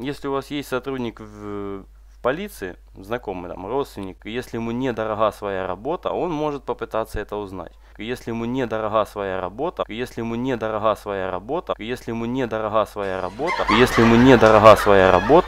Если у вас есть сотрудник в, в полиции, знакомый там, родственник, если ему недорога своя работа, он может попытаться это узнать. Если ему недорога своя работа, если ему недорога своя работа, если ему недорога своя работа, если ему недорога своя работа,